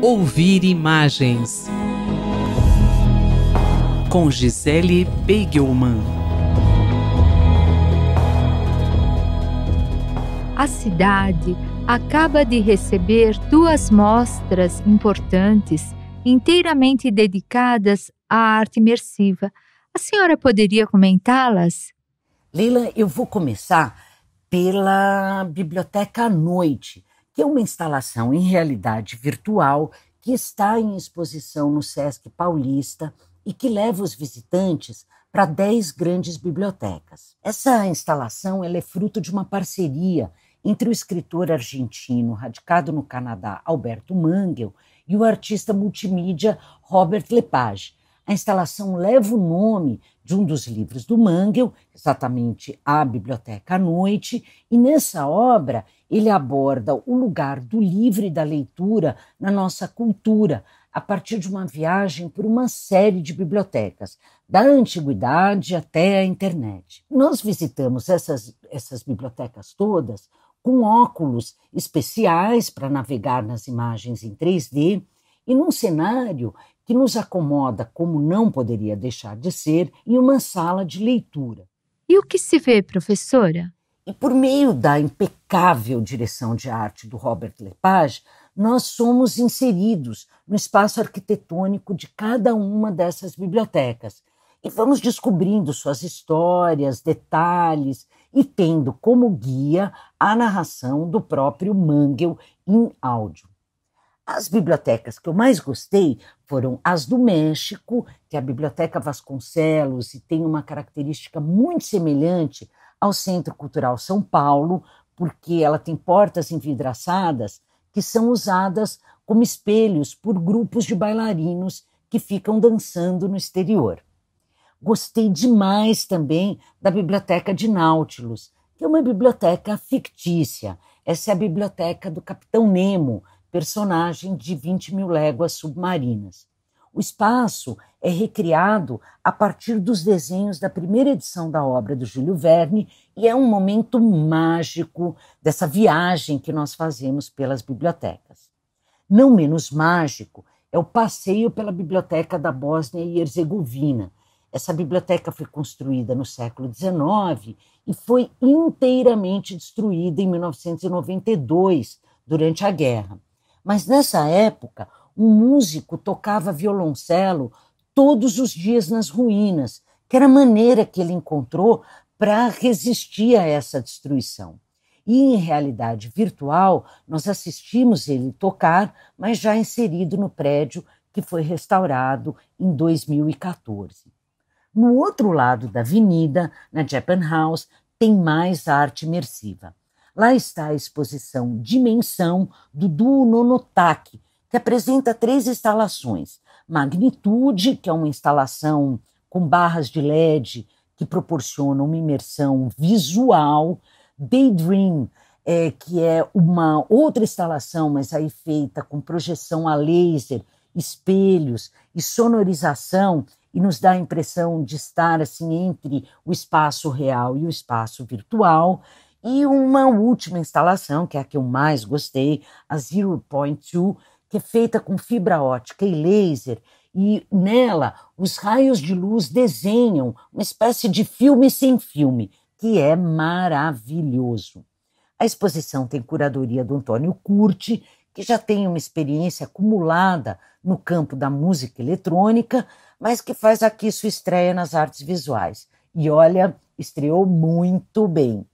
Ouvir Imagens com Gisele Beigelman. A cidade acaba de receber duas mostras importantes inteiramente dedicadas à arte imersiva. A senhora poderia comentá-las? Leila, eu vou começar pela Biblioteca à Noite, que é uma instalação em realidade virtual que está em exposição no SESC Paulista e que leva os visitantes para 10 grandes bibliotecas. Essa instalação é fruto de uma parceria entre o escritor argentino radicado no Canadá, Alberto Mangel, e o artista multimídia Robert Lepage, a instalação leva o nome de um dos livros do Mangel, exatamente A Biblioteca à Noite, e nessa obra ele aborda o lugar do livro e da leitura na nossa cultura, a partir de uma viagem por uma série de bibliotecas, da antiguidade até a internet. Nós visitamos essas, essas bibliotecas todas com óculos especiais para navegar nas imagens em 3D e num cenário que nos acomoda, como não poderia deixar de ser, em uma sala de leitura. E o que se vê, professora? E por meio da impecável direção de arte do Robert Lepage, nós somos inseridos no espaço arquitetônico de cada uma dessas bibliotecas e vamos descobrindo suas histórias, detalhes e tendo como guia a narração do próprio Mangel em áudio. As bibliotecas que eu mais gostei foram as do México, que é a Biblioteca Vasconcelos, e tem uma característica muito semelhante ao Centro Cultural São Paulo, porque ela tem portas envidraçadas que são usadas como espelhos por grupos de bailarinos que ficam dançando no exterior. Gostei demais também da Biblioteca de Nautilus, que é uma biblioteca fictícia. Essa é a biblioteca do Capitão Nemo, personagem de 20 mil léguas submarinas. O espaço é recriado a partir dos desenhos da primeira edição da obra do Júlio Verne e é um momento mágico dessa viagem que nós fazemos pelas bibliotecas. Não menos mágico é o passeio pela biblioteca da Bósnia e Herzegovina. Essa biblioteca foi construída no século XIX e foi inteiramente destruída em 1992, durante a guerra. Mas nessa época, um músico tocava violoncelo todos os dias nas ruínas, que era a maneira que ele encontrou para resistir a essa destruição. E em realidade virtual, nós assistimos ele tocar, mas já inserido no prédio que foi restaurado em 2014. No outro lado da avenida, na Japan House, tem mais arte imersiva. Lá está a exposição Dimensão do Duo Nonotac, que apresenta três instalações. Magnitude, que é uma instalação com barras de LED que proporciona uma imersão visual. Daydream, é, que é uma outra instalação, mas aí feita com projeção a laser, espelhos e sonorização, e nos dá a impressão de estar assim entre o espaço real e o espaço virtual. E uma última instalação, que é a que eu mais gostei, a Zero Point 2, que é feita com fibra ótica e laser, e nela os raios de luz desenham uma espécie de filme sem filme, que é maravilhoso. A exposição tem curadoria do Antônio Curti, que já tem uma experiência acumulada no campo da música eletrônica, mas que faz aqui sua estreia nas artes visuais. E olha, estreou muito bem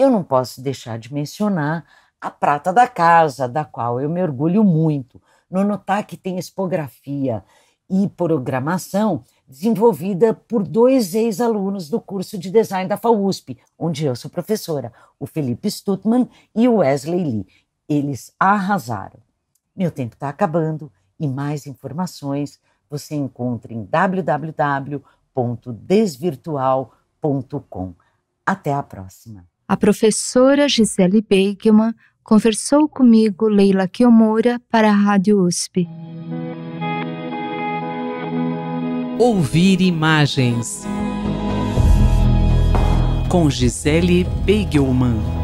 eu não posso deixar de mencionar a prata da casa, da qual eu me orgulho muito. No que tem expografia e programação desenvolvida por dois ex-alunos do curso de design da FAUSP, onde eu sou professora, o Felipe Stutman e o Wesley Lee. Eles arrasaram. Meu tempo está acabando e mais informações você encontra em www.desvirtual.com. Até a próxima! A professora Gisele Beigman conversou comigo, Leila Kiomura, para a Rádio USP. Ouvir imagens com Gisele Beigelman.